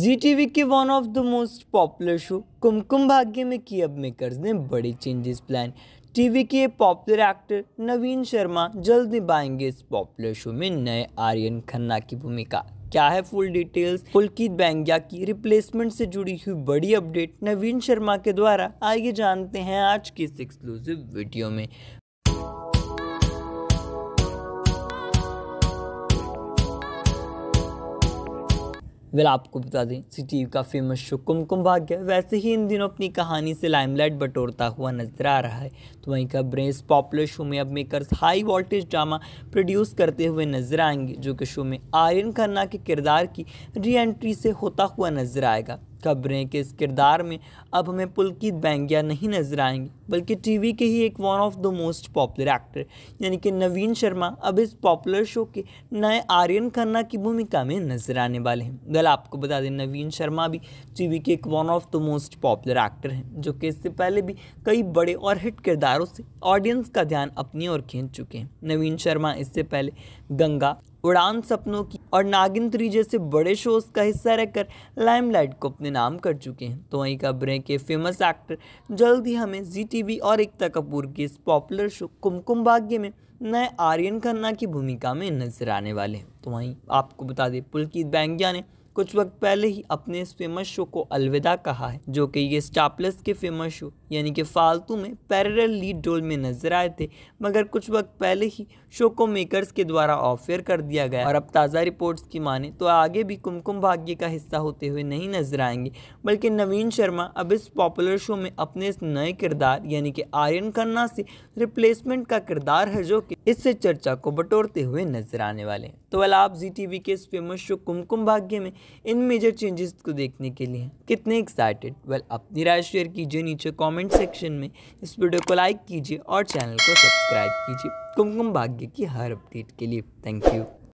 जी T के one of the most popular show Kumkum Bhagya में की अब मेकर्स ने बड़े चेंजेस प्लान टीवी के पॉपुलर एक्टर नवीन शर्मा जल्द निभाएंगे इस पॉपुलर शो में नए आर्यन खन्ना की भूमिका क्या है फुल डिटेल्स पुलकित बैंग्या की रिप्लेसमेंट से जुड़ी हुई बड़ी अपडेट नवीन शर्मा के द्वारा आइए जानते हैं आज की इस एक्सक्लूसिव वीडियो में वेल आपको बता दें सी टी का फेमस शो कुमकुम भाग्य वैसे ही इन दिनों अपनी कहानी से लाइमलाइट बटोरता हुआ नजर आ रहा है तो वहीं खबरें इस पॉपुलर शो में अब makers high voltage drama produce करते हुए नजर आएंगे जो कि शो में आर्यन खन्ना के किरदार की री एंट्री से होता हुआ नजर आएगा खबरें कि इस किरदार में अब हमें पुलकित बैंगिया नहीं नजर आएंगे बल्कि टीवी के ही एक one of the most popular actor यानी कि नवीन शर्मा अब इस पॉपुलर शो के नए आर्यन खन्ना की भूमिका में नजर आने वाले हैं वह आपको बता दें नवीन शर्मा भी टीवी के एक one of the most popular actor हैं जो कि इससे पहले भी कई बड़े और हिट किरदारों से ऑडियंस का ध्यान अपनी ओर खींच चुके हैं नवीन शर्मा इससे पहले गंगा उड़ान सपनों की और नागिन थ्री जैसे बड़े शोज का हिस्सा रहकर लाइमलाइट को अपने नाम कर चुके हैं तो वहीं खबरें के फेमस एक्टर जल्द ही हमें जी श्रीदेवी और एकता कपूर के इस पॉपुलर शो कुमकुम भाग्य में नए आर्यन खन्ना की भूमिका में नजर आने वाले हैं तो वहीं आपको बता दें पुलकित बैंगिया ने कुछ वक्त पहले ही अपने इस फेमस शो को अलविदा कहा है जो कि ये स्टापलेस के फेमस शो यानी कि फालतू में पैरल लीड डोल में नजर आए थे मगर कुछ वक्त पहले ही शो को मेकर्स के द्वारा ऑफेयर कर दिया गया और अब ताज़ा रिपोर्ट्स की माने तो आगे भी कुमकुम भाग्य का हिस्सा होते हुए नहीं नजर आएंगे बल्कि नवीन शर्मा अब इस पॉपुलर शो में अपने इस नए किरदार यानी कि आर्यन खन्ना से रिप्लेसमेंट का किरदार है जो कि इससे चर्चा को बटोरते हुए नजर आने वाले हैं तो वाला आप जी टी वी के इस फेमस शो कुमकुम भाग्य में इन मेजर चेंजेस को देखने के लिए कितने एक्साइटेड वेल अपनी राय शेयर कीजिए नीचे कमेंट सेक्शन में इस वीडियो को लाइक कीजिए और चैनल को सब्सक्राइब कीजिए कुमकुम भाग्य की हर अपडेट के लिए थैंक यू